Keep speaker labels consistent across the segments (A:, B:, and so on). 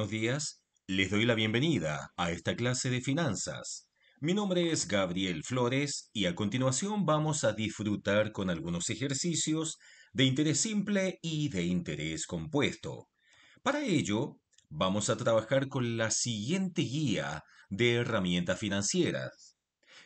A: buenos días. Les doy la bienvenida a esta clase de finanzas. Mi nombre es Gabriel Flores y a continuación vamos a disfrutar con algunos ejercicios de interés simple y de interés compuesto. Para ello, vamos a trabajar con la siguiente guía de herramientas financieras.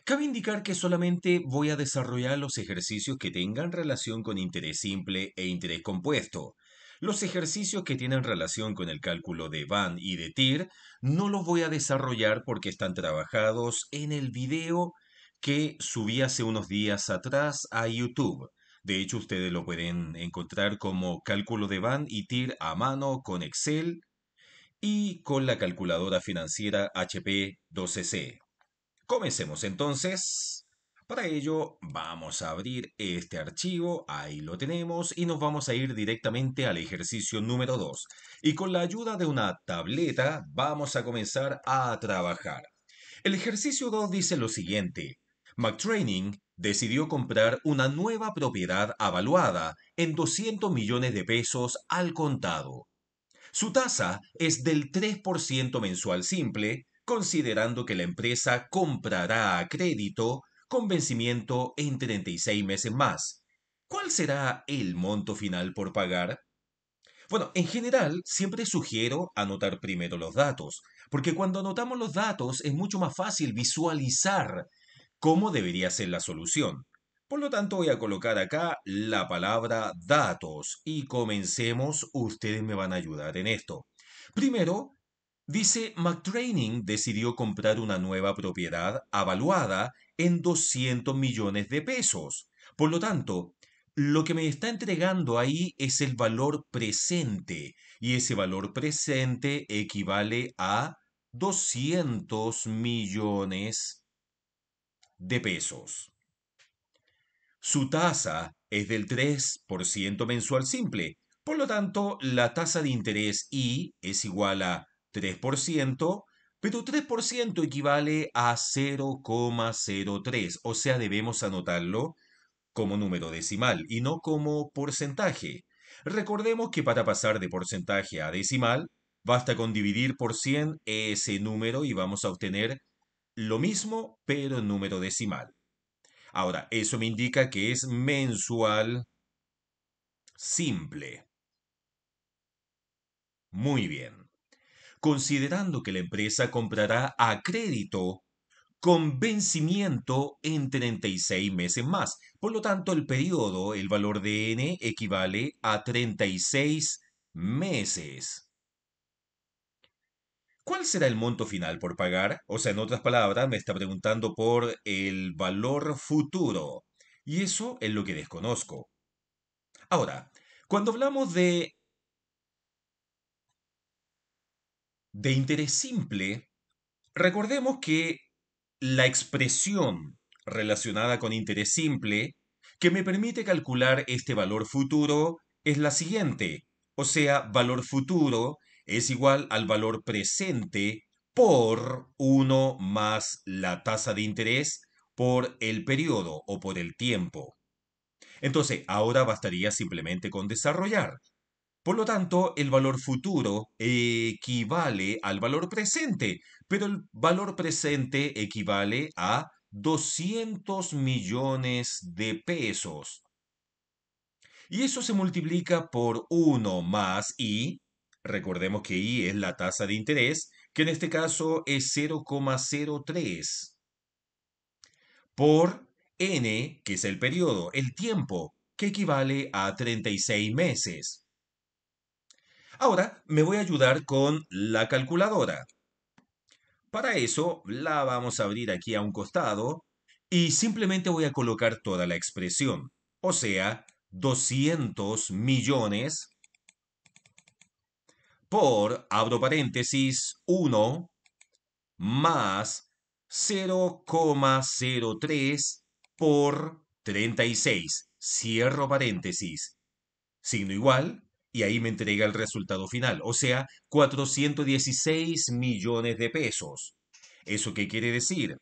A: Cabe indicar que solamente voy a desarrollar los ejercicios que tengan relación con interés simple e interés compuesto, los ejercicios que tienen relación con el cálculo de Van y de TIR no los voy a desarrollar porque están trabajados en el video que subí hace unos días atrás a YouTube. De hecho, ustedes lo pueden encontrar como cálculo de Van y TIR a mano con Excel y con la calculadora financiera HP 12C. Comencemos entonces. Para ello vamos a abrir este archivo, ahí lo tenemos y nos vamos a ir directamente al ejercicio número 2. Y con la ayuda de una tableta vamos a comenzar a trabajar. El ejercicio 2 dice lo siguiente. McTraining decidió comprar una nueva propiedad avaluada en 200 millones de pesos al contado. Su tasa es del 3% mensual simple, considerando que la empresa comprará a crédito con vencimiento en 36 meses más. ¿Cuál será el monto final por pagar? Bueno, en general siempre sugiero anotar primero los datos, porque cuando anotamos los datos es mucho más fácil visualizar cómo debería ser la solución. Por lo tanto, voy a colocar acá la palabra datos y comencemos. Ustedes me van a ayudar en esto. Primero, Dice, McTraining decidió comprar una nueva propiedad avaluada en 200 millones de pesos. Por lo tanto, lo que me está entregando ahí es el valor presente y ese valor presente equivale a 200 millones de pesos. Su tasa es del 3% mensual simple, por lo tanto, la tasa de interés I es igual a 3%, pero 3% equivale a 0,03, o sea, debemos anotarlo como número decimal y no como porcentaje. Recordemos que para pasar de porcentaje a decimal, basta con dividir por 100 ese número y vamos a obtener lo mismo, pero en número decimal. Ahora, eso me indica que es mensual simple. Muy bien considerando que la empresa comprará a crédito con vencimiento en 36 meses más. Por lo tanto, el periodo, el valor de N, equivale a 36 meses. ¿Cuál será el monto final por pagar? O sea, en otras palabras, me está preguntando por el valor futuro. Y eso es lo que desconozco. Ahora, cuando hablamos de de interés simple, recordemos que la expresión relacionada con interés simple que me permite calcular este valor futuro es la siguiente, o sea, valor futuro es igual al valor presente por 1 más la tasa de interés por el periodo o por el tiempo. Entonces, ahora bastaría simplemente con desarrollar. Por lo tanto, el valor futuro equivale al valor presente, pero el valor presente equivale a 200 millones de pesos. Y eso se multiplica por 1 más i, recordemos que i es la tasa de interés, que en este caso es 0,03, por n, que es el periodo, el tiempo, que equivale a 36 meses. Ahora me voy a ayudar con la calculadora. Para eso la vamos a abrir aquí a un costado y simplemente voy a colocar toda la expresión, o sea, 200 millones por, abro paréntesis, 1 más 0,03 por 36, cierro paréntesis, signo igual y ahí me entrega el resultado final, o sea, 416 millones de pesos. ¿Eso qué quiere decir?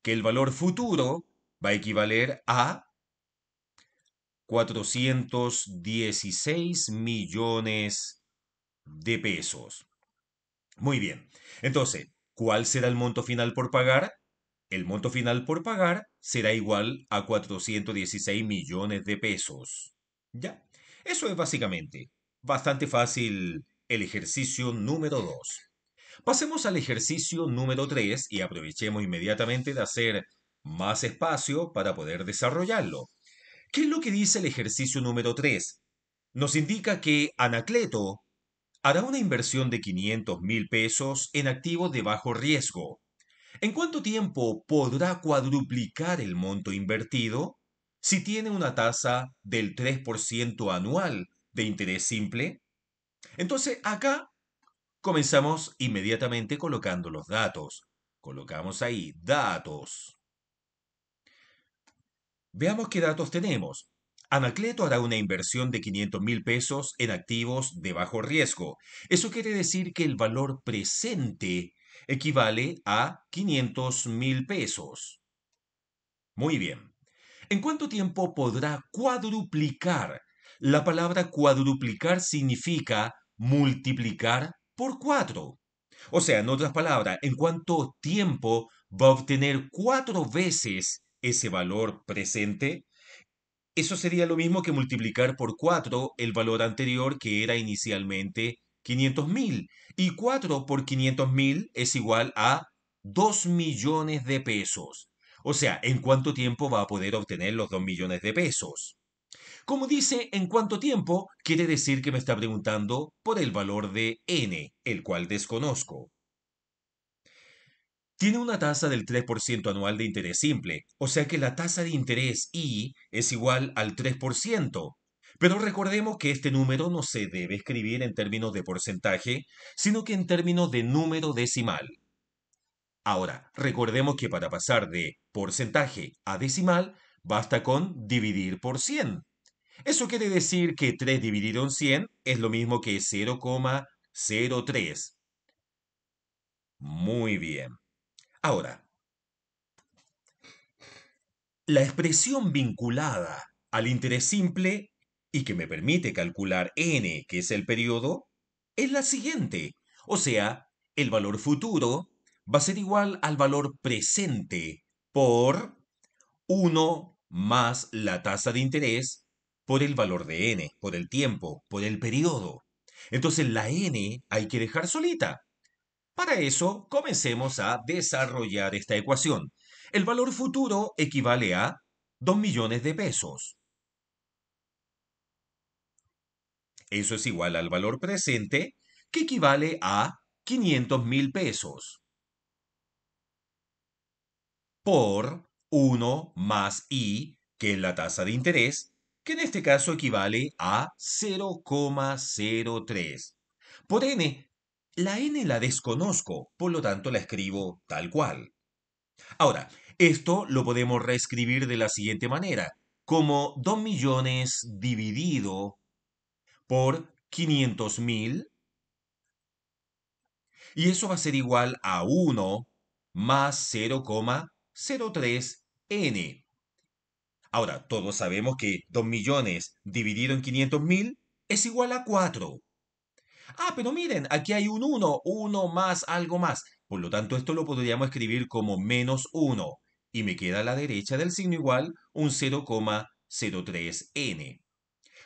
A: Que el valor futuro va a equivaler a 416 millones de pesos. Muy bien. Entonces, ¿cuál será el monto final por pagar? El monto final por pagar será igual a 416 millones de pesos. ¿Ya? Eso es básicamente. Bastante fácil el ejercicio número 2. Pasemos al ejercicio número 3 y aprovechemos inmediatamente de hacer más espacio para poder desarrollarlo. ¿Qué es lo que dice el ejercicio número 3? Nos indica que Anacleto hará una inversión de 500 mil pesos en activos de bajo riesgo. ¿En cuánto tiempo podrá cuadruplicar el monto invertido? Si tiene una tasa del 3% anual de interés simple? Entonces acá comenzamos inmediatamente colocando los datos. Colocamos ahí datos. Veamos qué datos tenemos. Anacleto hará una inversión de 500 mil pesos en activos de bajo riesgo. Eso quiere decir que el valor presente equivale a 500 mil pesos. Muy bien. ¿En cuánto tiempo podrá cuadruplicar la palabra cuadruplicar significa multiplicar por cuatro. O sea, en otras palabras, en cuánto tiempo va a obtener cuatro veces ese valor presente, eso sería lo mismo que multiplicar por 4 el valor anterior que era inicialmente 500.000. Y 4 por 500.000 es igual a 2 millones de pesos. O sea, ¿en cuánto tiempo va a poder obtener los 2 millones de pesos? Como dice en cuánto tiempo, quiere decir que me está preguntando por el valor de n, el cual desconozco. Tiene una tasa del 3% anual de interés simple, o sea que la tasa de interés I es igual al 3%. Pero recordemos que este número no se debe escribir en términos de porcentaje, sino que en términos de número decimal. Ahora, recordemos que para pasar de porcentaje a decimal, basta con dividir por 100. Eso quiere decir que 3 dividido en 100 es lo mismo que 0,03. Muy bien. Ahora, la expresión vinculada al interés simple y que me permite calcular n, que es el periodo, es la siguiente. O sea, el valor futuro va a ser igual al valor presente por 1 más la tasa de interés por el valor de n, por el tiempo, por el periodo. Entonces la n hay que dejar solita. Para eso, comencemos a desarrollar esta ecuación. El valor futuro equivale a 2 millones de pesos. Eso es igual al valor presente, que equivale a 500 mil pesos. Por 1 más i, que es la tasa de interés, que en este caso equivale a 0,03. Por n, la n la desconozco, por lo tanto la escribo tal cual. Ahora, esto lo podemos reescribir de la siguiente manera, como 2 millones dividido por 500.000, mil, y eso va a ser igual a 1 más 0,03n. Ahora, todos sabemos que 2 millones dividido en 500.000 es igual a 4. Ah, pero miren, aquí hay un 1, 1 más algo más. Por lo tanto, esto lo podríamos escribir como menos 1. Y me queda a la derecha del signo igual un 0,03n.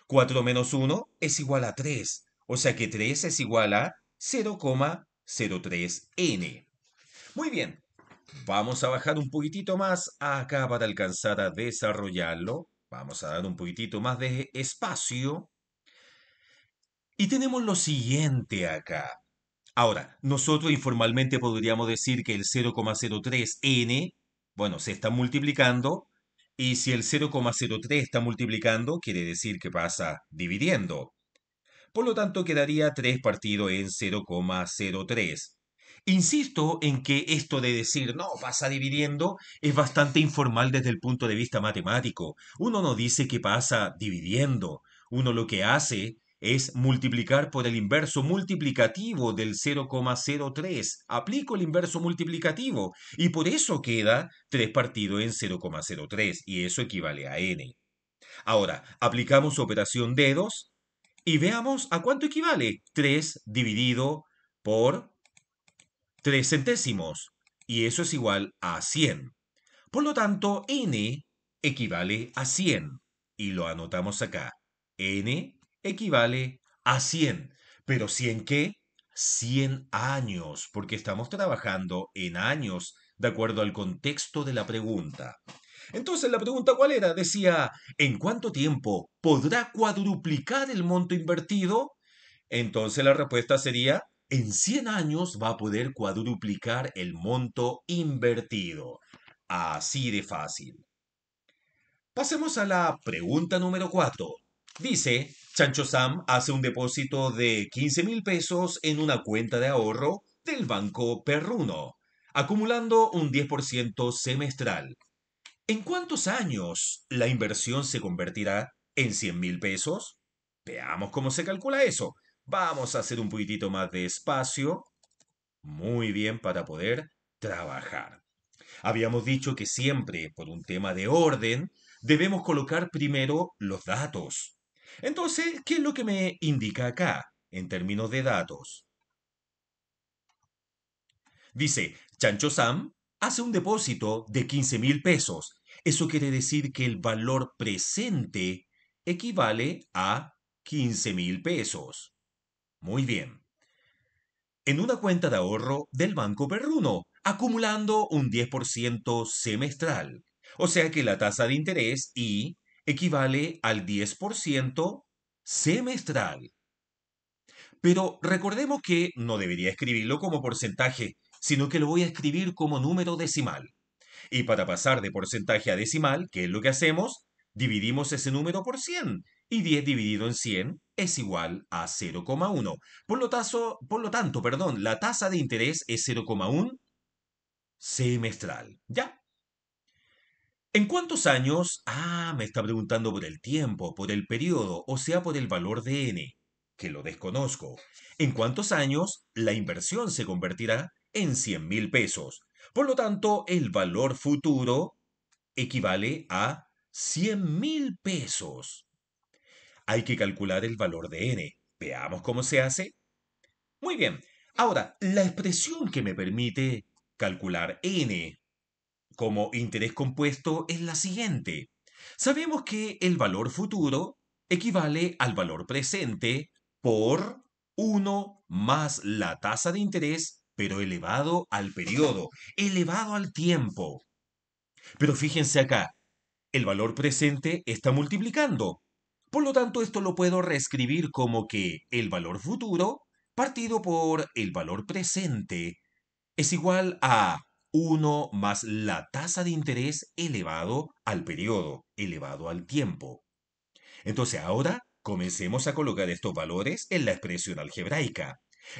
A: 4 menos 1 es igual a 3. O sea que 3 es igual a 0,03n. Muy bien, Vamos a bajar un poquitito más acá para alcanzar a desarrollarlo. Vamos a dar un poquitito más de espacio. Y tenemos lo siguiente acá. Ahora, nosotros informalmente podríamos decir que el 0,03n, bueno, se está multiplicando, y si el 0,03 está multiplicando, quiere decir que pasa dividiendo. Por lo tanto, quedaría 3 partido en 0,03. Insisto en que esto de decir no, pasa dividiendo es bastante informal desde el punto de vista matemático. Uno no dice que pasa dividiendo. Uno lo que hace es multiplicar por el inverso multiplicativo del 0,03. Aplico el inverso multiplicativo y por eso queda 3 partido en 0,03 y eso equivale a n. Ahora, aplicamos operación dedos y veamos a cuánto equivale 3 dividido por 3 centésimos, y eso es igual a 100. Por lo tanto, n equivale a 100, y lo anotamos acá. n equivale a 100. ¿Pero 100 qué? 100 años, porque estamos trabajando en años de acuerdo al contexto de la pregunta. Entonces la pregunta cuál era? Decía, ¿en cuánto tiempo podrá cuadruplicar el monto invertido? Entonces la respuesta sería en 100 años va a poder cuadruplicar el monto invertido. Así de fácil. Pasemos a la pregunta número 4. Dice, Chancho Sam hace un depósito de 15 mil pesos en una cuenta de ahorro del Banco Perruno, acumulando un 10% semestral. ¿En cuántos años la inversión se convertirá en 100 mil pesos? Veamos cómo se calcula eso. Vamos a hacer un poquitito más de espacio. Muy bien para poder trabajar. Habíamos dicho que siempre, por un tema de orden, debemos colocar primero los datos. Entonces, ¿qué es lo que me indica acá en términos de datos? Dice, Chancho Sam hace un depósito de 15 mil pesos. Eso quiere decir que el valor presente equivale a 15 mil pesos. Muy bien. En una cuenta de ahorro del Banco Perruno, acumulando un 10% semestral. O sea que la tasa de interés I equivale al 10% semestral. Pero recordemos que no debería escribirlo como porcentaje, sino que lo voy a escribir como número decimal. Y para pasar de porcentaje a decimal, ¿qué es lo que hacemos, dividimos ese número por 100. Y 10 dividido en 100 es igual a 0,1. Por lo, por lo tanto, perdón, la tasa de interés es 0,1 semestral. ¿Ya? ¿En cuántos años? Ah, me está preguntando por el tiempo, por el periodo, o sea, por el valor de n, que lo desconozco. ¿En cuántos años la inversión se convertirá en 100 mil pesos? Por lo tanto, el valor futuro equivale a 100 mil pesos hay que calcular el valor de n. Veamos cómo se hace. Muy bien, ahora, la expresión que me permite calcular n como interés compuesto es la siguiente. Sabemos que el valor futuro equivale al valor presente por 1 más la tasa de interés, pero elevado al periodo, elevado al tiempo. Pero fíjense acá, el valor presente está multiplicando. Por lo tanto, esto lo puedo reescribir como que el valor futuro partido por el valor presente es igual a 1 más la tasa de interés elevado al periodo, elevado al tiempo. Entonces ahora comencemos a colocar estos valores en la expresión algebraica.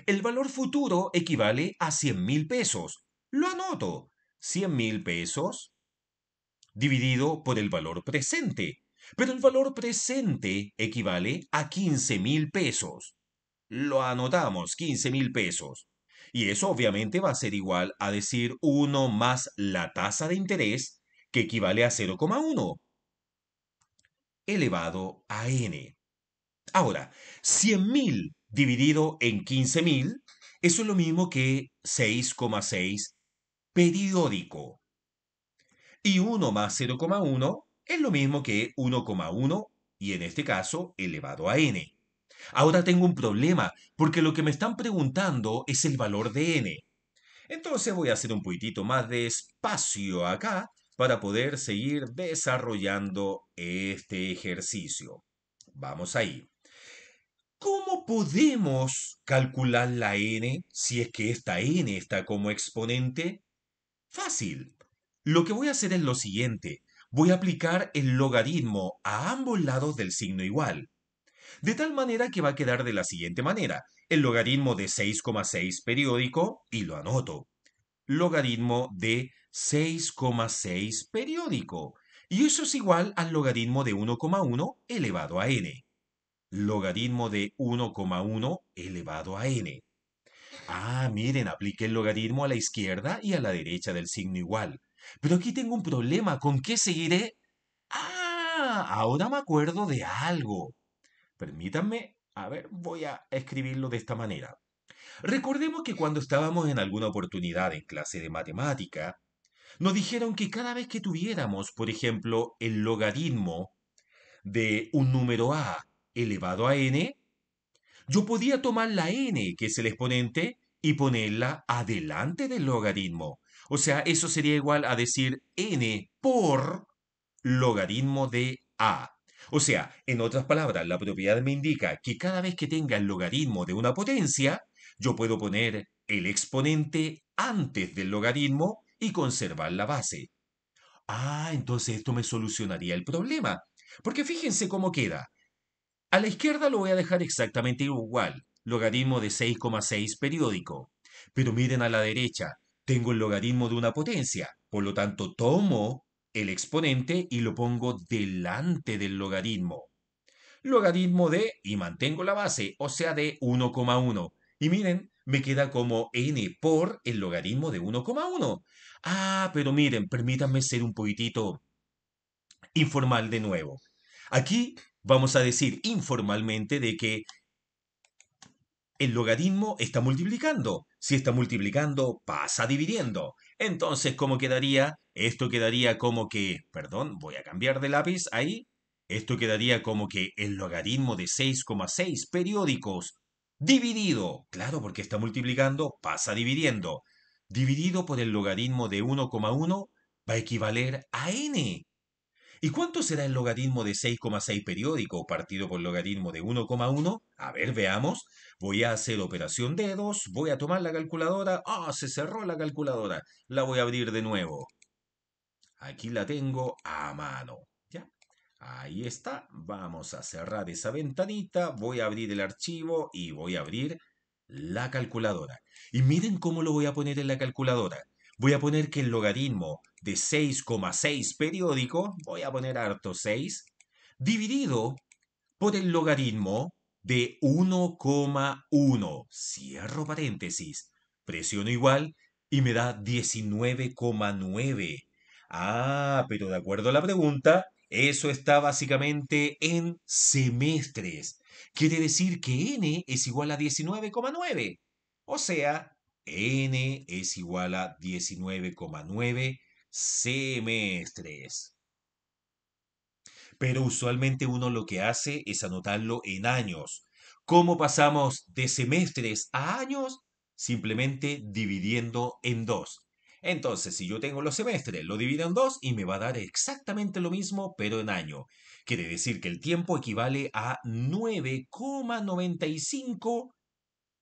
A: El valor futuro equivale a 100 mil pesos. Lo anoto. 100 mil pesos dividido por el valor presente, pero el valor presente equivale a 15 mil pesos. Lo anotamos, 15 mil pesos. Y eso obviamente va a ser igual a decir 1 más la tasa de interés, que equivale a 0,1 elevado a n. Ahora, 100.000 dividido en 15.000, eso es lo mismo que 6,6 periódico. Y 1 más 0,1 es lo mismo que 1,1 y en este caso elevado a n. Ahora tengo un problema, porque lo que me están preguntando es el valor de n. Entonces voy a hacer un poquitito más de espacio acá para poder seguir desarrollando este ejercicio. Vamos ahí. ¿Cómo podemos calcular la n si es que esta n está como exponente? Fácil. Lo que voy a hacer es lo siguiente voy a aplicar el logaritmo a ambos lados del signo igual. De tal manera que va a quedar de la siguiente manera. El logaritmo de 6,6 periódico, y lo anoto. Logaritmo de 6,6 periódico. Y eso es igual al logaritmo de 1,1 elevado a n. Logaritmo de 1,1 elevado a n. Ah, miren, apliqué el logaritmo a la izquierda y a la derecha del signo igual. Pero aquí tengo un problema. ¿Con qué seguiré? Ah, ahora me acuerdo de algo. Permítanme, a ver, voy a escribirlo de esta manera. Recordemos que cuando estábamos en alguna oportunidad en clase de matemática, nos dijeron que cada vez que tuviéramos, por ejemplo, el logaritmo de un número a elevado a n, yo podía tomar la n, que es el exponente, y ponerla adelante del logaritmo. O sea, eso sería igual a decir n por logaritmo de a. O sea, en otras palabras, la propiedad me indica que cada vez que tenga el logaritmo de una potencia, yo puedo poner el exponente antes del logaritmo y conservar la base. Ah, entonces esto me solucionaría el problema. Porque fíjense cómo queda. A la izquierda lo voy a dejar exactamente igual, logaritmo de 6,6 periódico. Pero miren a la derecha, tengo el logaritmo de una potencia, por lo tanto tomo el exponente y lo pongo delante del logaritmo. Logaritmo de, y mantengo la base, o sea, de 1,1. Y miren, me queda como n por el logaritmo de 1,1. Ah, pero miren, permítanme ser un poquitito informal de nuevo. Aquí vamos a decir informalmente de que el logaritmo está multiplicando. Si está multiplicando, pasa dividiendo. Entonces, ¿cómo quedaría? Esto quedaría como que, perdón, voy a cambiar de lápiz ahí. Esto quedaría como que el logaritmo de 6,6 periódicos dividido, claro, porque está multiplicando, pasa dividiendo, dividido por el logaritmo de 1,1 va a equivaler a n. ¿Y cuánto será el logaritmo de 6,6 periódico partido por logaritmo de 1,1? A ver, veamos. Voy a hacer operación dedos, voy a tomar la calculadora. ¡Ah, se cerró la calculadora! La voy a abrir de nuevo. Aquí la tengo a mano. ¿Ya? Ahí está. Vamos a cerrar esa ventanita, voy a abrir el archivo y voy a abrir la calculadora. Y miren cómo lo voy a poner en la calculadora voy a poner que el logaritmo de 6,6 periódico, voy a poner harto 6, dividido por el logaritmo de 1,1. Cierro paréntesis. Presiono igual y me da 19,9. Ah, pero de acuerdo a la pregunta, eso está básicamente en semestres. Quiere decir que n es igual a 19,9. O sea, n es igual a 19,9 semestres. Pero usualmente uno lo que hace es anotarlo en años. ¿Cómo pasamos de semestres a años? Simplemente dividiendo en dos. Entonces, si yo tengo los semestres, lo divido en dos y me va a dar exactamente lo mismo, pero en año. Quiere decir que el tiempo equivale a 9,95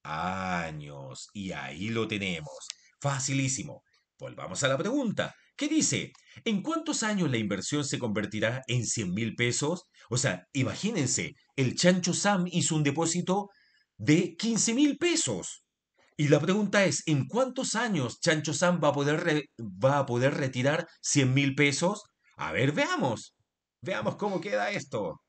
A: años. Y ahí lo tenemos. Facilísimo. Volvamos a la pregunta. ¿Qué dice? ¿En cuántos años la inversión se convertirá en 100 mil pesos? O sea, imagínense, el chancho Sam hizo un depósito de 15 mil pesos. Y la pregunta es, ¿en cuántos años Chancho Sam va a poder, va a poder retirar 100 mil pesos? A ver, veamos. Veamos cómo queda esto.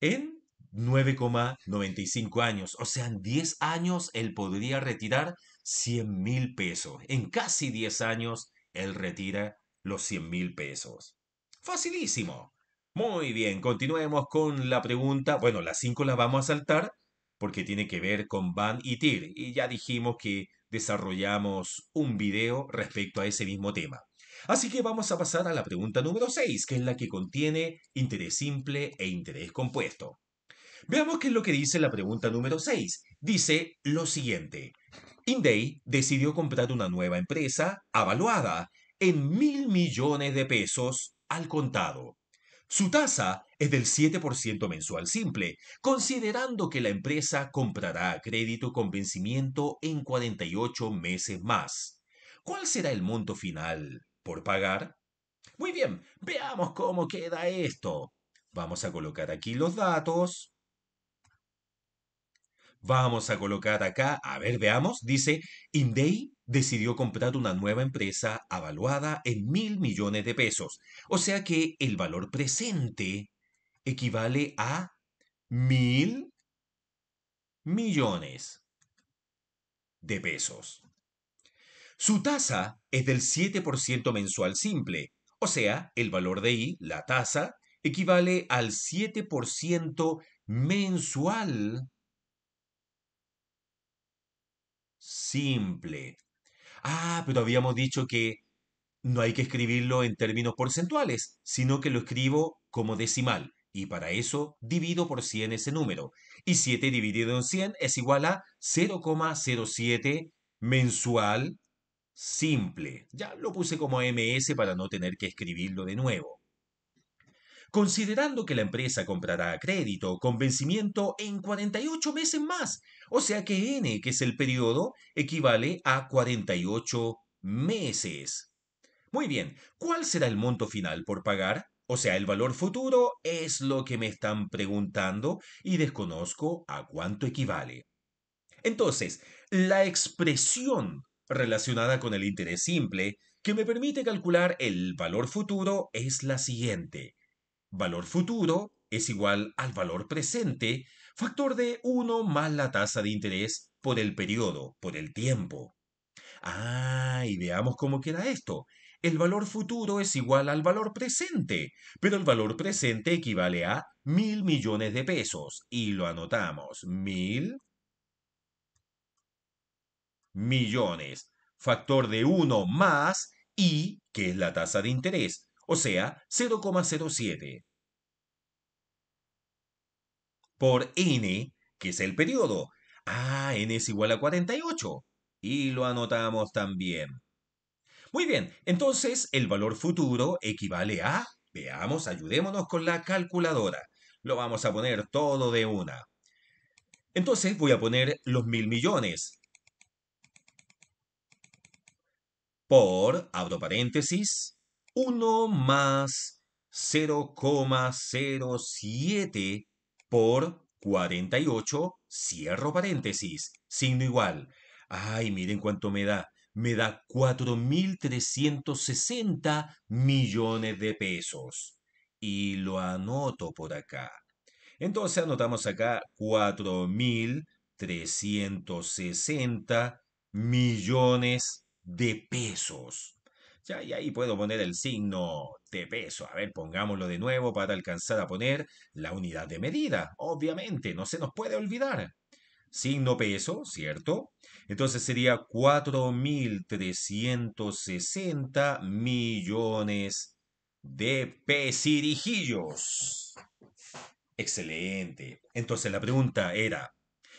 A: En 9,95 años. O sea, en 10 años él podría retirar 100 mil pesos. En casi 10 años él retira los 100 mil pesos. Facilísimo. Muy bien, continuemos con la pregunta. Bueno, las 5 las vamos a saltar porque tiene que ver con Van y TIR. Y ya dijimos que desarrollamos un video respecto a ese mismo tema. Así que vamos a pasar a la pregunta número 6, que es la que contiene interés simple e interés compuesto. Veamos qué es lo que dice la pregunta número 6. Dice lo siguiente. Inday decidió comprar una nueva empresa avaluada en mil millones de pesos al contado. Su tasa es del 7% mensual simple, considerando que la empresa comprará crédito con vencimiento en 48 meses más. ¿Cuál será el monto final por pagar? Muy bien, veamos cómo queda esto. Vamos a colocar aquí los datos. Vamos a colocar acá, a ver, veamos, dice, Indei decidió comprar una nueva empresa avaluada en mil millones de pesos. O sea que el valor presente equivale a mil millones de pesos. Su tasa es del 7% mensual simple, o sea, el valor de I, la tasa, equivale al 7% mensual simple. Ah, pero habíamos dicho que no hay que escribirlo en términos porcentuales, sino que lo escribo como decimal. Y para eso divido por 100 ese número. Y 7 dividido en 100 es igual a 0,07 mensual simple. Ya lo puse como MS para no tener que escribirlo de nuevo considerando que la empresa comprará crédito con vencimiento en 48 meses más. O sea que N, que es el periodo, equivale a 48 meses. Muy bien, ¿cuál será el monto final por pagar? O sea, el valor futuro es lo que me están preguntando y desconozco a cuánto equivale. Entonces, la expresión relacionada con el interés simple que me permite calcular el valor futuro es la siguiente Valor futuro es igual al valor presente, factor de 1 más la tasa de interés por el periodo, por el tiempo. Ah, y veamos cómo queda esto. El valor futuro es igual al valor presente, pero el valor presente equivale a mil millones de pesos. Y lo anotamos. Mil millones. Factor de 1 más y que es la tasa de interés o sea, 0,07. Por n, que es el periodo. Ah, n es igual a 48. Y lo anotamos también. Muy bien, entonces el valor futuro equivale a... Veamos, ayudémonos con la calculadora. Lo vamos a poner todo de una. Entonces voy a poner los mil millones. Por, abro paréntesis, 1 más 0,07 por 48, cierro paréntesis, signo igual. Ay, miren cuánto me da. Me da 4.360 millones de pesos. Y lo anoto por acá. Entonces anotamos acá 4.360 millones de pesos. Ya, y ahí puedo poner el signo de peso. A ver, pongámoslo de nuevo para alcanzar a poner la unidad de medida. Obviamente, no se nos puede olvidar. Signo peso, ¿cierto? Entonces sería 4.360 millones de pesirijillos. Excelente. Entonces la pregunta era,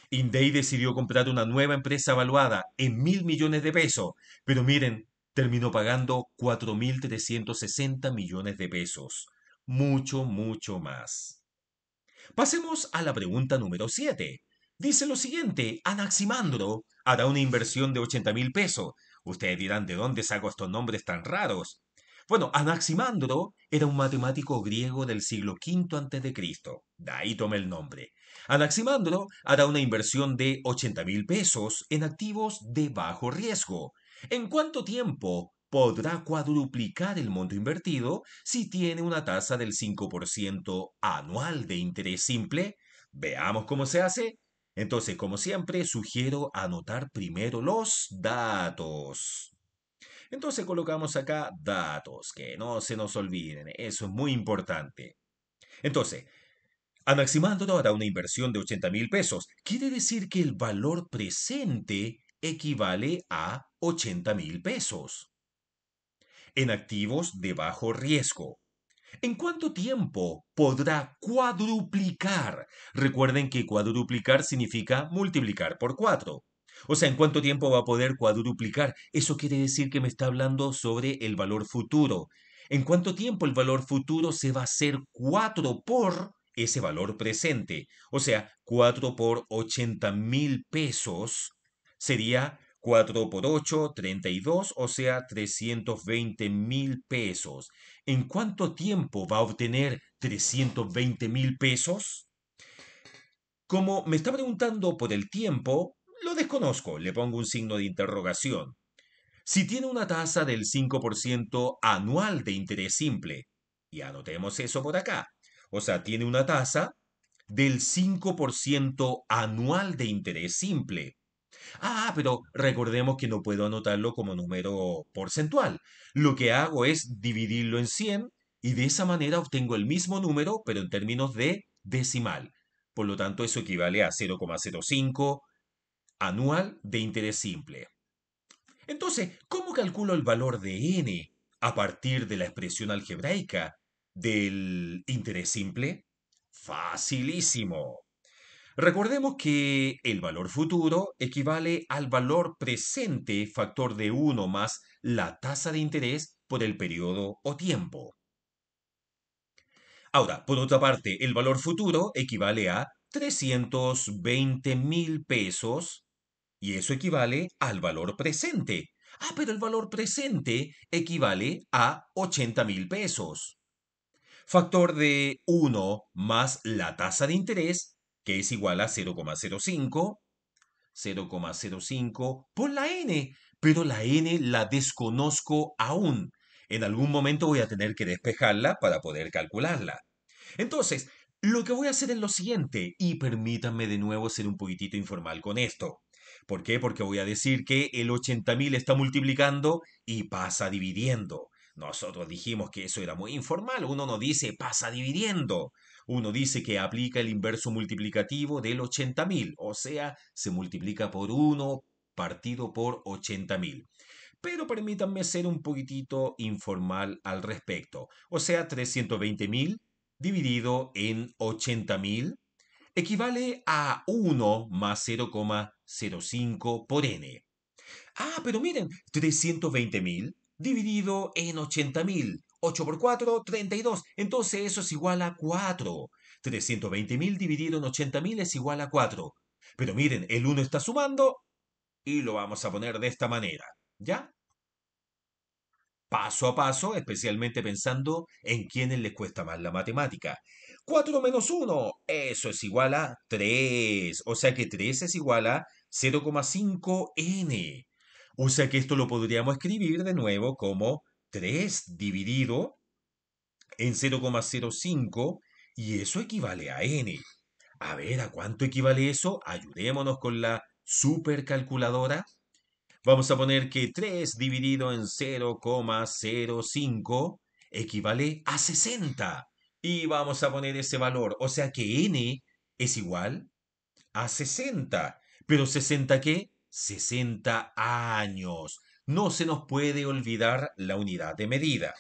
A: Indey decidió comprar una nueva empresa evaluada en mil millones de pesos, pero miren, terminó pagando 4.360 millones de pesos. Mucho, mucho más. Pasemos a la pregunta número 7. Dice lo siguiente, Anaximandro hará una inversión de 80.000 pesos. Ustedes dirán, ¿de dónde saco estos nombres tan raros? Bueno, Anaximandro era un matemático griego del siglo V a.C. De ahí toma el nombre. Anaximandro hará una inversión de 80.000 pesos en activos de bajo riesgo ¿En cuánto tiempo podrá cuadruplicar el monto invertido si tiene una tasa del 5% anual de interés simple? Veamos cómo se hace. Entonces, como siempre, sugiero anotar primero los datos. Entonces colocamos acá datos, que no se nos olviden, eso es muy importante. Entonces, Anaximandro hará una inversión de 80 mil pesos. Quiere decir que el valor presente equivale a 80 mil pesos. En activos de bajo riesgo. ¿En cuánto tiempo podrá cuadruplicar? Recuerden que cuadruplicar significa multiplicar por 4. O sea, ¿en cuánto tiempo va a poder cuadruplicar? Eso quiere decir que me está hablando sobre el valor futuro. ¿En cuánto tiempo el valor futuro se va a hacer 4 por ese valor presente? O sea, 4 por 80 mil pesos sería 4 por 8, 32, o sea, 320 mil pesos. ¿En cuánto tiempo va a obtener 320 mil pesos? Como me está preguntando por el tiempo, lo desconozco, le pongo un signo de interrogación. Si tiene una tasa del 5% anual de interés simple, y anotemos eso por acá, o sea, tiene una tasa del 5% anual de interés simple Ah, pero recordemos que no puedo anotarlo como número porcentual. Lo que hago es dividirlo en 100 y de esa manera obtengo el mismo número, pero en términos de decimal. Por lo tanto, eso equivale a 0,05 anual de interés simple. Entonces, ¿cómo calculo el valor de n a partir de la expresión algebraica del interés simple? Facilísimo. Recordemos que el valor futuro equivale al valor presente factor de 1 más la tasa de interés por el periodo o tiempo. Ahora, por otra parte, el valor futuro equivale a 320 mil pesos y eso equivale al valor presente. Ah, pero el valor presente equivale a 80 mil pesos. Factor de 1 más la tasa de interés que es igual a 0,05, 0,05 por la n, pero la n la desconozco aún. En algún momento voy a tener que despejarla para poder calcularla. Entonces, lo que voy a hacer es lo siguiente, y permítanme de nuevo ser un poquitito informal con esto. ¿Por qué? Porque voy a decir que el 80.000 está multiplicando y pasa dividiendo. Nosotros dijimos que eso era muy informal, uno no dice pasa dividiendo. Uno dice que aplica el inverso multiplicativo del 80.000, o sea, se multiplica por 1 partido por 80.000. Pero permítanme ser un poquitito informal al respecto, o sea, 320.000 dividido en 80.000 equivale a 1 más 0,05 por n. Ah, pero miren, 320.000 dividido en 80.000 8 por 4, 32. Entonces eso es igual a 4. 320.000 dividido en 80.000 es igual a 4. Pero miren, el 1 está sumando y lo vamos a poner de esta manera. ¿Ya? Paso a paso, especialmente pensando en quienes les cuesta más la matemática. 4 menos 1, eso es igual a 3. O sea que 3 es igual a 0,5n. O sea que esto lo podríamos escribir de nuevo como 3 dividido en 0,05 y eso equivale a n. A ver, ¿a cuánto equivale eso? Ayudémonos con la supercalculadora. Vamos a poner que 3 dividido en 0,05 equivale a 60. Y vamos a poner ese valor. O sea que n es igual a 60. ¿Pero 60 qué? 60 años no se nos puede olvidar la unidad de medida.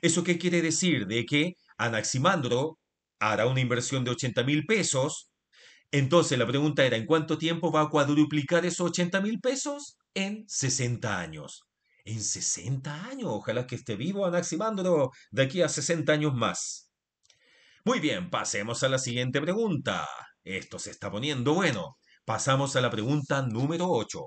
A: ¿Eso qué quiere decir? De que Anaximandro hará una inversión de 80 mil pesos. Entonces la pregunta era, ¿en cuánto tiempo va a cuadruplicar esos 80 mil pesos? En 60 años. En 60 años. Ojalá que esté vivo Anaximandro de aquí a 60 años más. Muy bien, pasemos a la siguiente pregunta. Esto se está poniendo bueno. Pasamos a la pregunta número 8.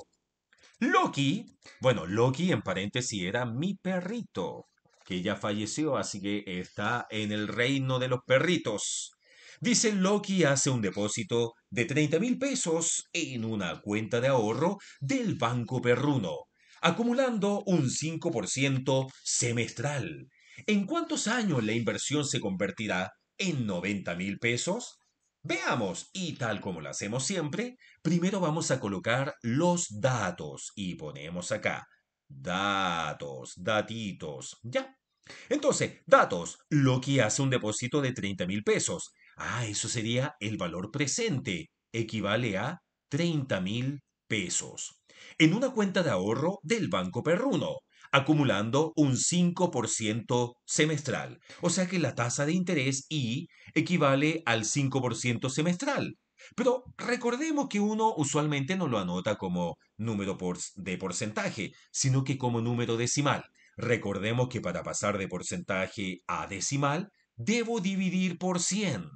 A: Loki, bueno, Loki en paréntesis era mi perrito, que ya falleció, así que está en el reino de los perritos. Dice Loki hace un depósito de 30 mil pesos en una cuenta de ahorro del Banco Perruno, acumulando un 5% semestral. ¿En cuántos años la inversión se convertirá en 90 mil pesos? Veamos, y tal como lo hacemos siempre, primero vamos a colocar los datos y ponemos acá datos, datitos, ya. Entonces, datos, lo que hace un depósito de 30 mil pesos. Ah, eso sería el valor presente, equivale a 30 mil pesos. En una cuenta de ahorro del Banco Perruno acumulando un 5% semestral. O sea que la tasa de interés I equivale al 5% semestral. Pero recordemos que uno usualmente no lo anota como número de porcentaje, sino que como número decimal. Recordemos que para pasar de porcentaje a decimal, debo dividir por 100.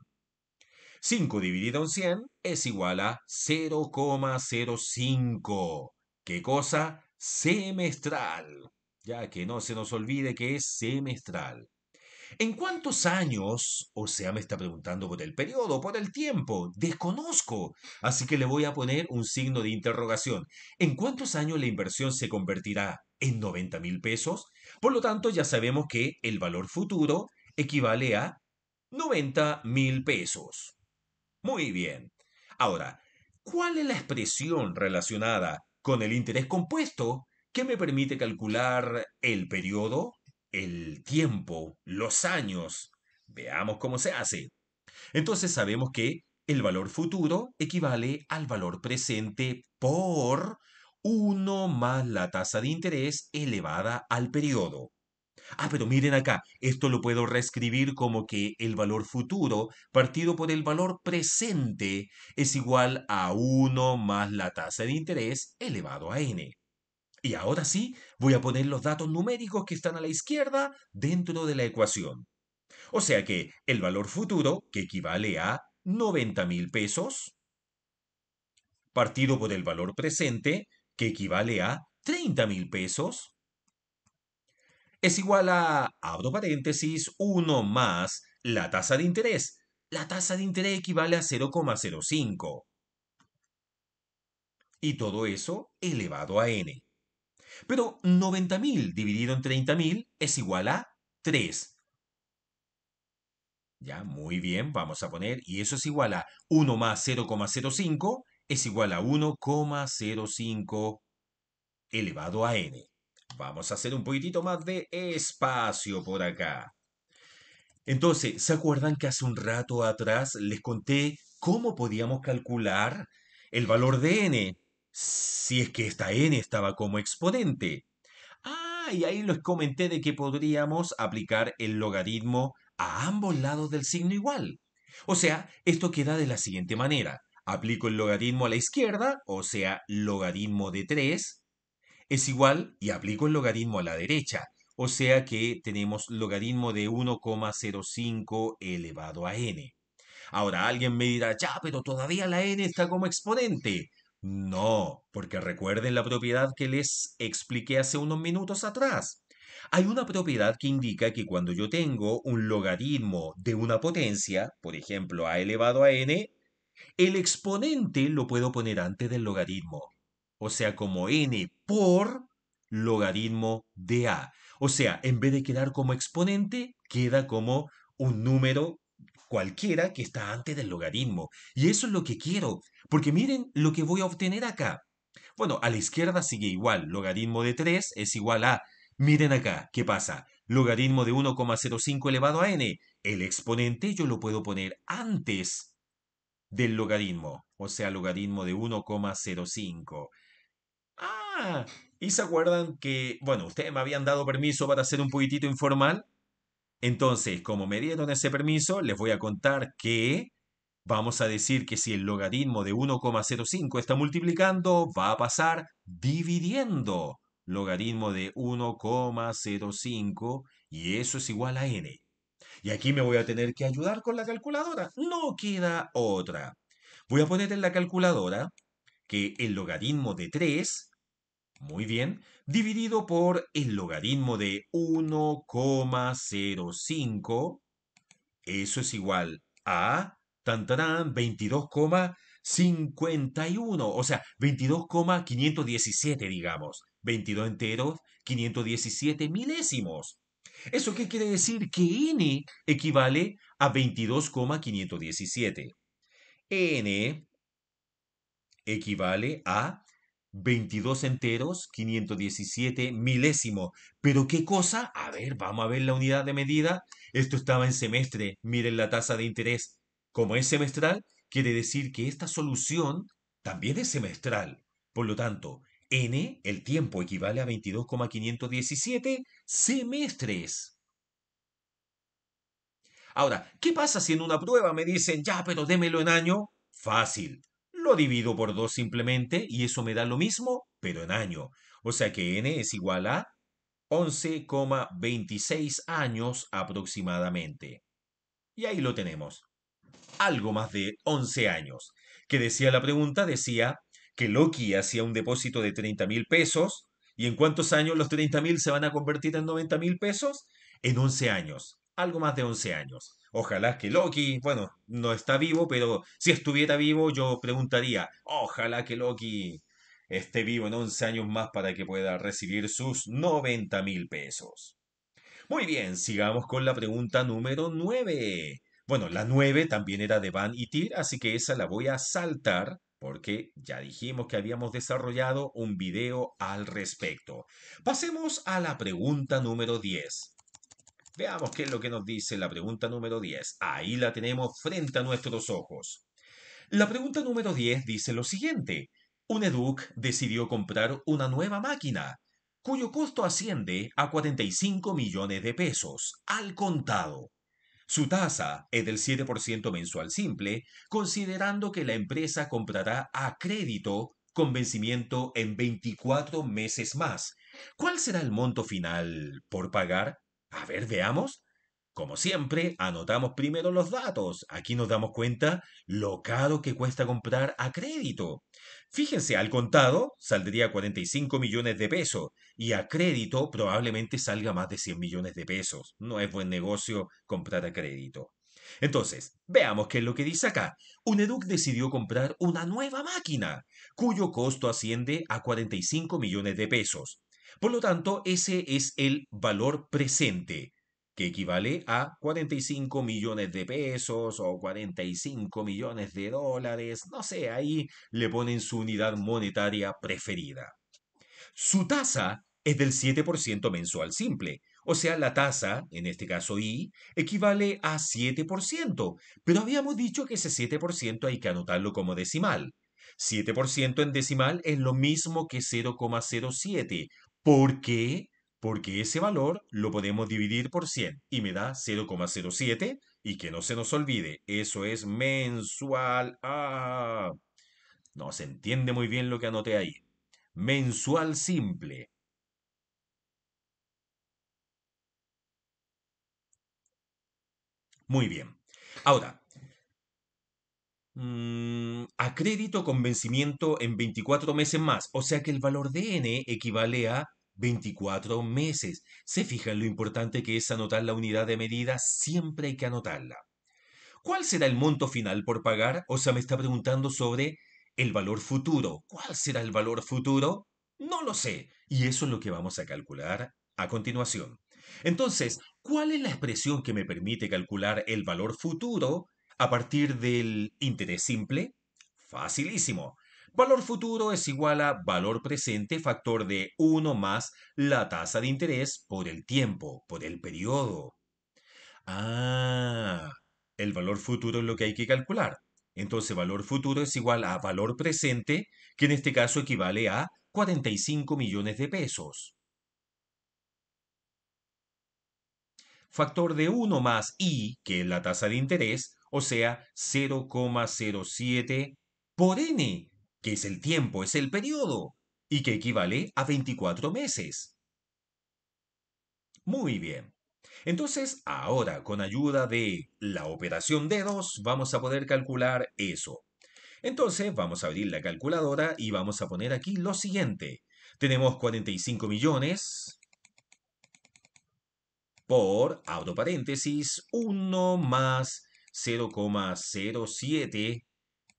A: 5 dividido en 100 es igual a 0,05. ¿Qué cosa? Semestral ya que no se nos olvide que es semestral. ¿En cuántos años? O sea, me está preguntando por el periodo, por el tiempo. Desconozco. Así que le voy a poner un signo de interrogación. ¿En cuántos años la inversión se convertirá en 90 mil pesos? Por lo tanto, ya sabemos que el valor futuro equivale a 90 mil pesos. Muy bien. Ahora, ¿cuál es la expresión relacionada con el interés compuesto ¿Qué me permite calcular el periodo, el tiempo, los años. Veamos cómo se hace. Entonces sabemos que el valor futuro equivale al valor presente por 1 más la tasa de interés elevada al periodo. Ah, pero miren acá, esto lo puedo reescribir como que el valor futuro partido por el valor presente es igual a 1 más la tasa de interés elevado a n. Y ahora sí, voy a poner los datos numéricos que están a la izquierda dentro de la ecuación. O sea que el valor futuro, que equivale a 90.000 pesos, partido por el valor presente, que equivale a 30.000 pesos, es igual a, abro paréntesis, 1 más la tasa de interés. La tasa de interés equivale a 0,05. Y todo eso elevado a n. Pero 90.000 dividido en 30.000 es igual a 3. Ya, muy bien, vamos a poner, y eso es igual a 1 más 0,05 es igual a 1,05 elevado a n. Vamos a hacer un poquitito más de espacio por acá. Entonces, ¿se acuerdan que hace un rato atrás les conté cómo podíamos calcular el valor de n? Si es que esta n estaba como exponente. Ah, y ahí les comenté de que podríamos aplicar el logaritmo a ambos lados del signo igual. O sea, esto queda de la siguiente manera. Aplico el logaritmo a la izquierda, o sea, logaritmo de 3, es igual, y aplico el logaritmo a la derecha, o sea que tenemos logaritmo de 1,05 elevado a n. Ahora alguien me dirá, ya, pero todavía la n está como exponente. No, porque recuerden la propiedad que les expliqué hace unos minutos atrás. Hay una propiedad que indica que cuando yo tengo un logaritmo de una potencia, por ejemplo a elevado a n, el exponente lo puedo poner antes del logaritmo, o sea, como n por logaritmo de a. O sea, en vez de quedar como exponente, queda como un número cualquiera que está antes del logaritmo. Y eso es lo que quiero, porque miren lo que voy a obtener acá. Bueno, a la izquierda sigue igual, logaritmo de 3 es igual a, miren acá, ¿qué pasa? Logaritmo de 1,05 elevado a n, el exponente yo lo puedo poner antes del logaritmo, o sea, logaritmo de 1,05. Ah, y se acuerdan que, bueno, ustedes me habían dado permiso para hacer un poquitito informal, entonces, como me dieron ese permiso, les voy a contar que vamos a decir que si el logaritmo de 1,05 está multiplicando, va a pasar dividiendo logaritmo de 1,05 y eso es igual a n. Y aquí me voy a tener que ayudar con la calculadora. No queda otra. Voy a poner en la calculadora que el logaritmo de 3, muy bien, dividido por el logaritmo de 1,05, eso es igual a, tantarán, 22,51, o sea, 22,517, digamos, 22 enteros, 517 milésimos. ¿Eso qué quiere decir? Que n equivale a 22,517. n equivale a 22 enteros, 517 milésimo. ¿Pero qué cosa? A ver, vamos a ver la unidad de medida. Esto estaba en semestre, miren la tasa de interés. Como es semestral, quiere decir que esta solución también es semestral. Por lo tanto, n, el tiempo, equivale a 22,517 semestres. Ahora, ¿qué pasa si en una prueba me dicen, ya, pero démelo en año? Fácil lo divido por 2 simplemente y eso me da lo mismo, pero en año. O sea que n es igual a 11,26 años aproximadamente. Y ahí lo tenemos. Algo más de 11 años. ¿Qué decía la pregunta, decía que Loki hacía un depósito de 30 mil pesos y en cuántos años los 30 mil se van a convertir en 90 mil pesos? En 11 años. Algo más de 11 años. Ojalá que Loki, bueno, no está vivo, pero si estuviera vivo yo preguntaría, ojalá que Loki esté vivo en 11 años más para que pueda recibir sus 90 mil pesos. Muy bien, sigamos con la pregunta número 9. Bueno, la 9 también era de Van y Tyr, así que esa la voy a saltar porque ya dijimos que habíamos desarrollado un video al respecto. Pasemos a la pregunta número 10. Veamos qué es lo que nos dice la pregunta número 10. Ahí la tenemos frente a nuestros ojos. La pregunta número 10 dice lo siguiente. Un EDUC decidió comprar una nueva máquina, cuyo costo asciende a 45 millones de pesos, al contado. Su tasa es del 7% mensual simple, considerando que la empresa comprará a crédito con vencimiento en 24 meses más. ¿Cuál será el monto final por pagar? A ver, veamos. Como siempre, anotamos primero los datos. Aquí nos damos cuenta lo caro que cuesta comprar a crédito. Fíjense, al contado saldría 45 millones de pesos y a crédito probablemente salga más de 100 millones de pesos. No es buen negocio comprar a crédito. Entonces, veamos qué es lo que dice acá. Uneduc decidió comprar una nueva máquina, cuyo costo asciende a 45 millones de pesos. Por lo tanto, ese es el valor presente, que equivale a 45 millones de pesos o 45 millones de dólares, no sé, ahí le ponen su unidad monetaria preferida. Su tasa es del 7% mensual simple, o sea, la tasa, en este caso I, equivale a 7%, pero habíamos dicho que ese 7% hay que anotarlo como decimal. 7% en decimal es lo mismo que 0,07, ¿Por qué? Porque ese valor lo podemos dividir por 100 y me da 0,07 y que no se nos olvide, eso es mensual. Ah, no se entiende muy bien lo que anoté ahí. Mensual simple. Muy bien. Ahora, Mm, a crédito con vencimiento en 24 meses más. O sea que el valor de N equivale a 24 meses. ¿Se fijan lo importante que es anotar la unidad de medida? Siempre hay que anotarla. ¿Cuál será el monto final por pagar? O sea, me está preguntando sobre el valor futuro. ¿Cuál será el valor futuro? No lo sé. Y eso es lo que vamos a calcular a continuación. Entonces, ¿cuál es la expresión que me permite calcular el valor futuro? a partir del interés simple? Facilísimo. Valor futuro es igual a valor presente factor de 1 más la tasa de interés por el tiempo, por el periodo. Ah, el valor futuro es lo que hay que calcular. Entonces valor futuro es igual a valor presente, que en este caso equivale a 45 millones de pesos. Factor de 1 más i, que es la tasa de interés, o sea, 0,07 por n, que es el tiempo, es el periodo, y que equivale a 24 meses. Muy bien. Entonces, ahora, con ayuda de la operación dedos, vamos a poder calcular eso. Entonces, vamos a abrir la calculadora y vamos a poner aquí lo siguiente. Tenemos 45 millones por, abro paréntesis, 1 más 0,07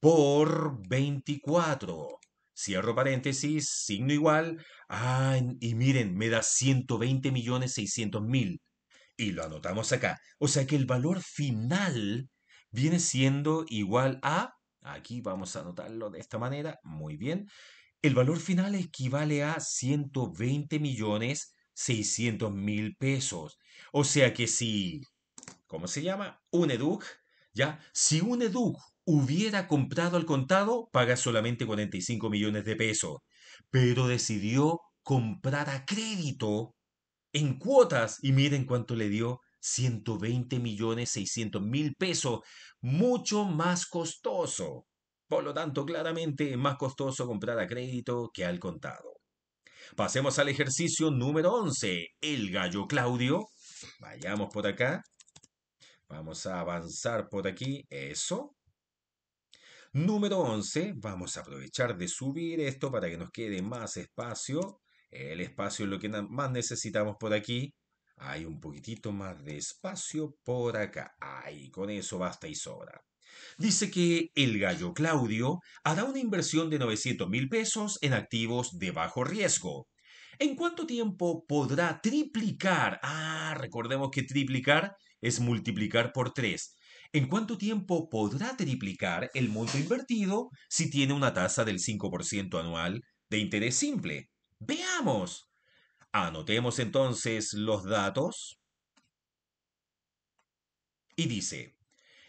A: por 24. Cierro paréntesis, signo igual. Ah, y miren, me da 120 millones 600 mil. Y lo anotamos acá. O sea que el valor final viene siendo igual a, aquí vamos a anotarlo de esta manera, muy bien, el valor final equivale a 120 millones 600 mil pesos. O sea que si, ¿cómo se llama? Un EDUC si un EDUC hubiera comprado al contado, paga solamente 45 millones de pesos, pero decidió comprar a crédito en cuotas y miren cuánto le dio 120 millones 600 mil pesos, mucho más costoso. Por lo tanto, claramente es más costoso comprar a crédito que al contado. Pasemos al ejercicio número 11, el gallo Claudio. Vayamos por acá. Vamos a avanzar por aquí. Eso. Número 11. Vamos a aprovechar de subir esto para que nos quede más espacio. El espacio es lo que más necesitamos por aquí. Hay un poquitito más de espacio por acá. Ahí, con eso basta y sobra. Dice que el gallo Claudio hará una inversión de 900 mil pesos en activos de bajo riesgo. ¿En cuánto tiempo podrá triplicar? Ah, recordemos que triplicar es multiplicar por 3. ¿En cuánto tiempo podrá triplicar el monto invertido si tiene una tasa del 5% anual de interés simple? Veamos. Anotemos entonces los datos. Y dice,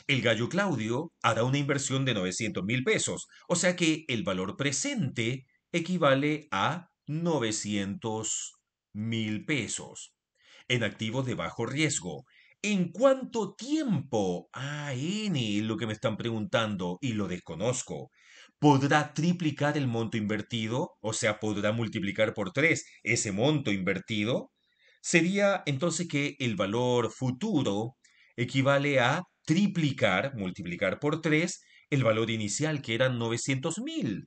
A: el gallo Claudio hará una inversión de 900 mil pesos, o sea que el valor presente equivale a 900 mil pesos en activos de bajo riesgo. ¿En cuánto tiempo? Ah, N lo que me están preguntando y lo desconozco. ¿Podrá triplicar el monto invertido? O sea, ¿podrá multiplicar por 3 ese monto invertido? Sería entonces que el valor futuro equivale a triplicar, multiplicar por 3, el valor inicial que eran 900.000.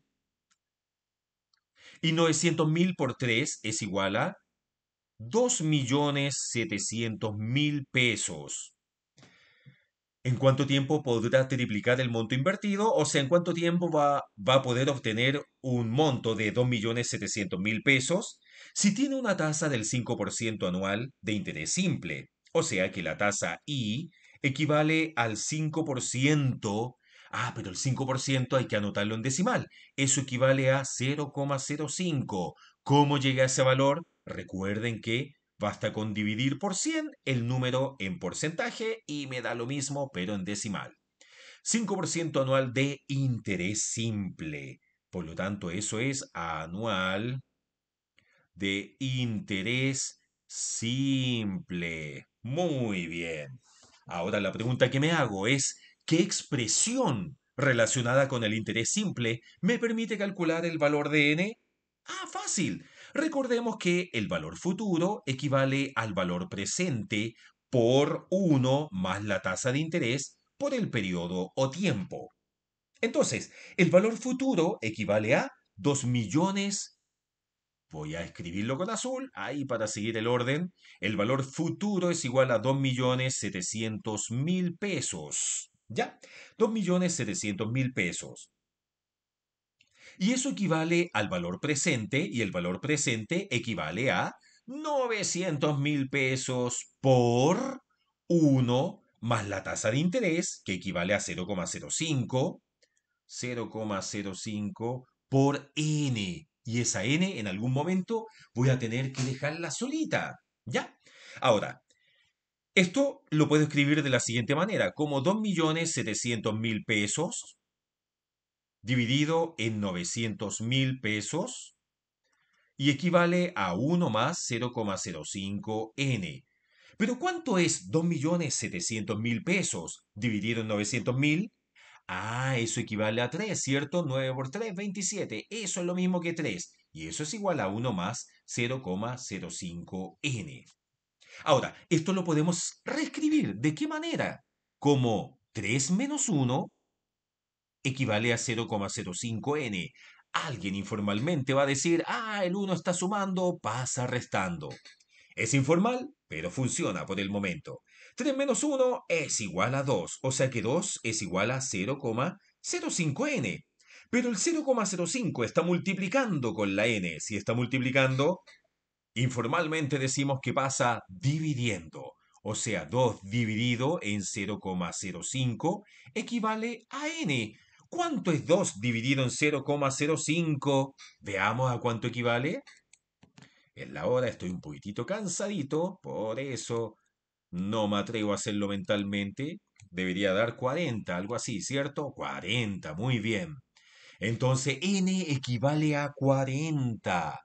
A: Y 900.000 por 3 es igual a 2.700.000 pesos. ¿En cuánto tiempo podrá triplicar el monto invertido? O sea, ¿en cuánto tiempo va, a poder obtener un monto de 2.700.000 pesos? Si tiene una tasa del 5% anual de interés simple, o sea que la tasa I equivale al 5%. Ah, pero el 5% hay que anotarlo en decimal. Eso equivale a 0,05. ¿Cómo llega a ese valor? Recuerden que basta con dividir por 100 el número en porcentaje y me da lo mismo pero en decimal. 5% anual de interés simple. Por lo tanto, eso es anual de interés simple. Muy bien. Ahora la pregunta que me hago es, ¿qué expresión relacionada con el interés simple me permite calcular el valor de n? Ah, fácil. Recordemos que el valor futuro equivale al valor presente por 1 más la tasa de interés por el periodo o tiempo. Entonces, el valor futuro equivale a 2 millones. Voy a escribirlo con azul, ahí para seguir el orden. El valor futuro es igual a 2 millones 700 mil pesos. ¿Ya? 2 millones 700 mil pesos. Y eso equivale al valor presente y el valor presente equivale a 900 mil pesos por 1 más la tasa de interés, que equivale a 0,05, 0,05 por n. Y esa n en algún momento voy a tener que dejarla solita. ¿Ya? Ahora, esto lo puedo escribir de la siguiente manera, como 2.700.000 pesos dividido en 900 pesos y equivale a 1 más 0,05n. Pero ¿cuánto es 2.700.000 pesos dividido en 900.000? Ah, eso equivale a 3, ¿cierto? 9 por 3, 27. Eso es lo mismo que 3. Y eso es igual a 1 más 0,05n. Ahora, esto lo podemos reescribir. ¿De qué manera? Como 3 menos 1 equivale a 0,05n. Alguien informalmente va a decir, ah, el 1 está sumando, pasa restando. Es informal, pero funciona por el momento. 3 menos 1 es igual a 2, o sea que 2 es igual a 0,05n. Pero el 0,05 está multiplicando con la n. Si está multiplicando, informalmente decimos que pasa dividiendo. O sea, 2 dividido en 0,05 equivale a n. ¿Cuánto es 2 dividido en 0,05? Veamos a cuánto equivale. En la hora estoy un poquitito cansadito, por eso no me atrevo a hacerlo mentalmente. Debería dar 40, algo así, ¿cierto? 40, muy bien. Entonces, n equivale a 40.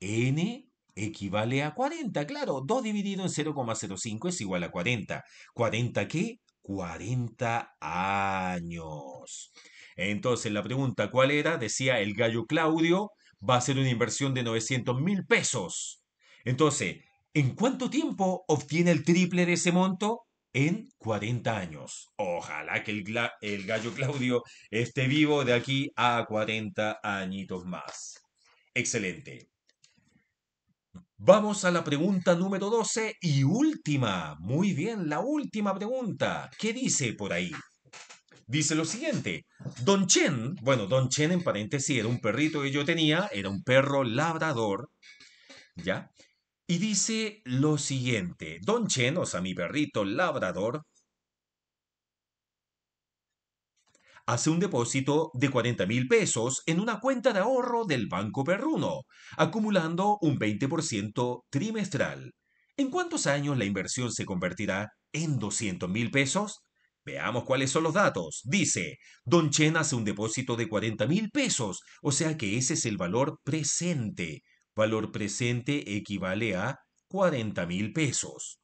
A: n equivale a 40, claro. 2 dividido en 0,05 es igual a 40. ¿40 qué? 40 años. Entonces la pregunta, ¿cuál era? Decía el gallo Claudio, va a ser una inversión de 900 mil pesos. Entonces, ¿en cuánto tiempo obtiene el triple de ese monto? En 40 años. Ojalá que el, gallo Claudio esté vivo de aquí a 40 añitos más. Excelente. Vamos a la pregunta número 12 y última. Muy bien, la última pregunta. ¿Qué dice por ahí? dice lo siguiente. Don Chen, bueno, Don Chen en paréntesis era un perrito que yo tenía, era un perro labrador, ¿ya? Y dice lo siguiente. Don Chen, o sea, mi perrito labrador, hace un depósito de 40 mil pesos en una cuenta de ahorro del Banco Perruno, acumulando un 20% trimestral. ¿En cuántos años la inversión se convertirá en 200 mil pesos? Veamos cuáles son los datos. Dice, Don Chen hace un depósito de 40 mil pesos, o sea que ese es el valor presente. Valor presente equivale a 40 mil pesos.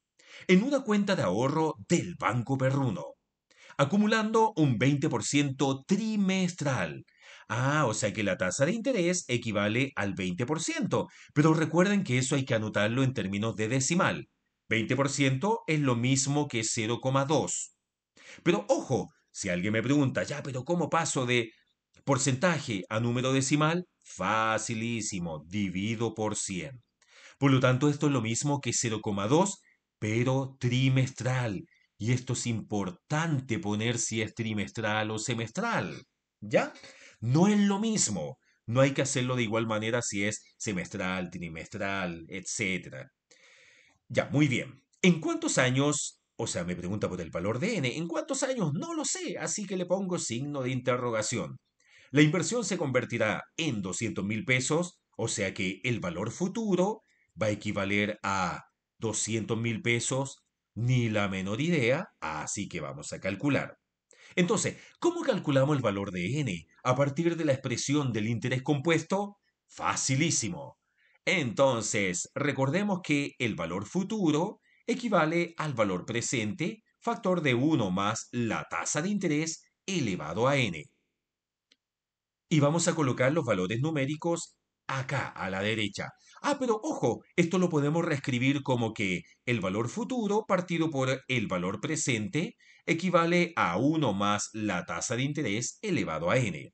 A: En una cuenta de ahorro del Banco Perruno. Acumulando un 20% trimestral. Ah, o sea que la tasa de interés equivale al 20%, pero recuerden que eso hay que anotarlo en términos de decimal. 20% es lo mismo que 0,2. Pero ojo, si alguien me pregunta, ya, pero ¿cómo paso de porcentaje a número decimal? Facilísimo, divido por 100. Por lo tanto, esto es lo mismo que 0,2, pero trimestral. Y esto es importante poner si es trimestral o semestral. ¿Ya? No es lo mismo. No hay que hacerlo de igual manera si es semestral, trimestral, etc. Ya, muy bien. ¿En cuántos años o sea, me pregunta por el valor de N. ¿En cuántos años? No lo sé, así que le pongo signo de interrogación. La inversión se convertirá en 200 mil pesos, o sea que el valor futuro va a equivaler a 200 mil pesos, ni la menor idea, así que vamos a calcular. Entonces, ¿cómo calculamos el valor de n? A partir de la expresión del interés compuesto, facilísimo. Entonces, recordemos que el valor futuro equivale al valor presente, factor de 1 más la tasa de interés elevado a n. Y vamos a colocar los valores numéricos acá, a la derecha. Ah, pero ojo, esto lo podemos reescribir como que el valor futuro partido por el valor presente equivale a 1 más la tasa de interés elevado a n.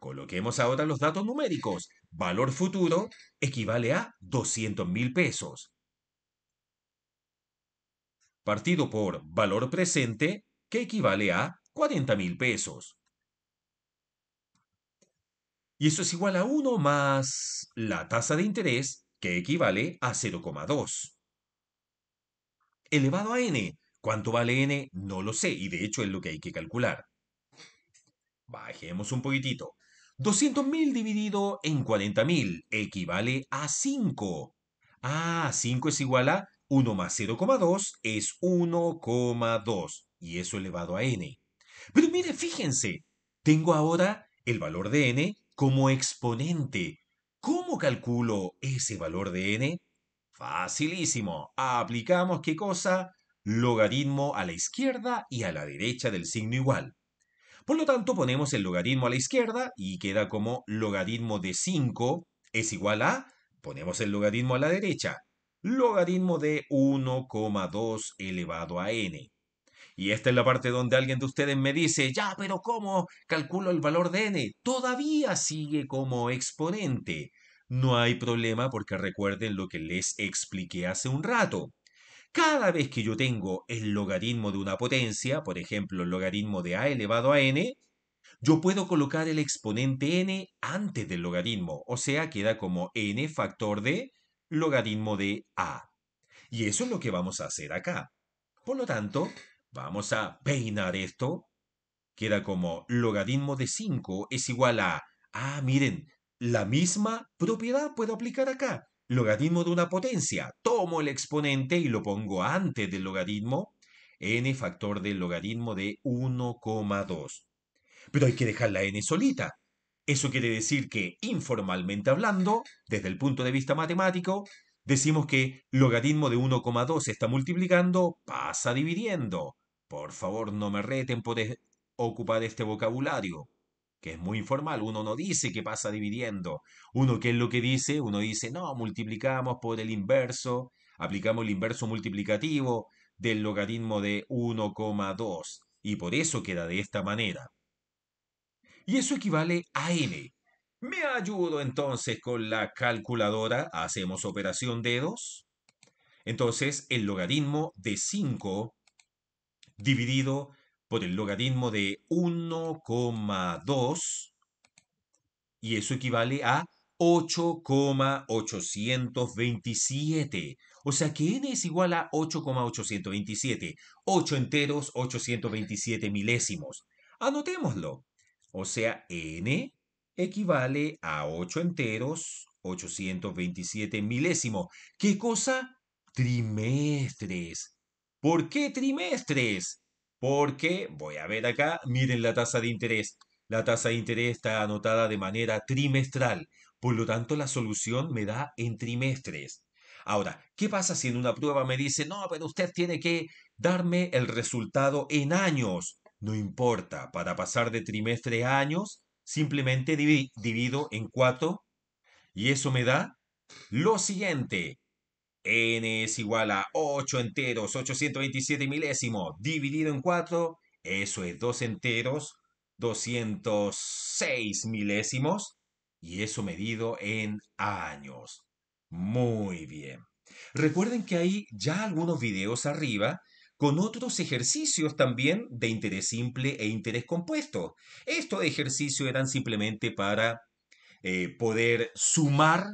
A: Coloquemos ahora los datos numéricos. Valor futuro equivale a 200 mil pesos partido por valor presente, que equivale a 40.000 pesos. Y eso es igual a 1 más la tasa de interés, que equivale a 0,2. Elevado a n. ¿Cuánto vale n? No lo sé, y de hecho es lo que hay que calcular. Bajemos un poquitito. 200.000 dividido en 40.000 equivale a 5. Ah, 5 es igual a 1 más 0,2 es 1,2 y eso elevado a n. Pero mire, fíjense, tengo ahora el valor de n como exponente. ¿Cómo calculo ese valor de n? Facilísimo. Aplicamos qué cosa? Logaritmo a la izquierda y a la derecha del signo igual. Por lo tanto, ponemos el logaritmo a la izquierda y queda como logaritmo de 5 es igual a, ponemos el logaritmo a la derecha, logaritmo de 1,2 elevado a n. Y esta es la parte donde alguien de ustedes me dice, ya, pero ¿cómo calculo el valor de n? Todavía sigue como exponente. No hay problema porque recuerden lo que les expliqué hace un rato. Cada vez que yo tengo el logaritmo de una potencia, por ejemplo, el logaritmo de a elevado a n, yo puedo colocar el exponente n antes del logaritmo, o sea, queda como n factor de logaritmo de a. Y eso es lo que vamos a hacer acá. Por lo tanto, vamos a peinar esto. Queda como logaritmo de 5 es igual a... Ah, miren, la misma propiedad puedo aplicar acá. Logaritmo de una potencia. Tomo el exponente y lo pongo antes del logaritmo. n factor del logaritmo de 1,2. Pero hay que dejar la n solita. Eso quiere decir que, informalmente hablando, desde el punto de vista matemático, decimos que logaritmo de 1,2 está multiplicando, pasa dividiendo. Por favor, no me reten por ocupar este vocabulario, que es muy informal. Uno no dice que pasa dividiendo. Uno, ¿qué es lo que dice? Uno dice, no, multiplicamos por el inverso, aplicamos el inverso multiplicativo del logaritmo de 1,2. Y por eso queda de esta manera y eso equivale a n. Me ayudo entonces con la calculadora, hacemos operación de dedos. Entonces, el logaritmo de 5 dividido por el logaritmo de 1,2 y eso equivale a 8,827. O sea que n es igual a 8,827. 8 enteros, 827 milésimos. Anotémoslo o sea, n equivale a 8 enteros, 827 milésimos. ¿Qué cosa? Trimestres. ¿Por qué trimestres? Porque, voy a ver acá, miren la tasa de interés. La tasa de interés está anotada de manera trimestral, por lo tanto la solución me da en trimestres. Ahora, ¿qué pasa si en una prueba me dice, no, pero usted tiene que darme el resultado en años? No importa, para pasar de trimestre a años, simplemente divido en 4 y eso me da lo siguiente. n es igual a 8 enteros, 827 milésimos, dividido en 4, eso es 2 enteros, 206 milésimos, y eso medido en años. Muy bien. Recuerden que hay ya algunos videos arriba con otros ejercicios también de interés simple e interés compuesto. Estos ejercicios eran simplemente para eh, poder sumar,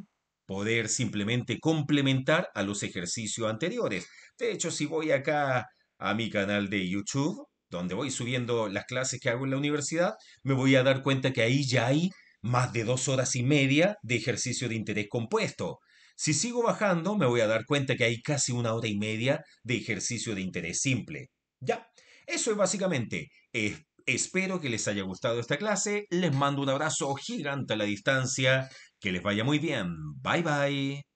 A: poder simplemente complementar a los ejercicios anteriores. De hecho, si voy acá a mi canal de YouTube, donde voy subiendo las clases que hago en la universidad, me voy a dar cuenta que ahí ya hay más de dos horas y media de ejercicio de interés compuesto. Si sigo bajando, me voy a dar cuenta que hay casi una hora y media de ejercicio de interés simple. Ya, eso es básicamente. espero que les haya gustado esta clase. Les mando un abrazo gigante a la distancia. Que les vaya muy bien. Bye bye.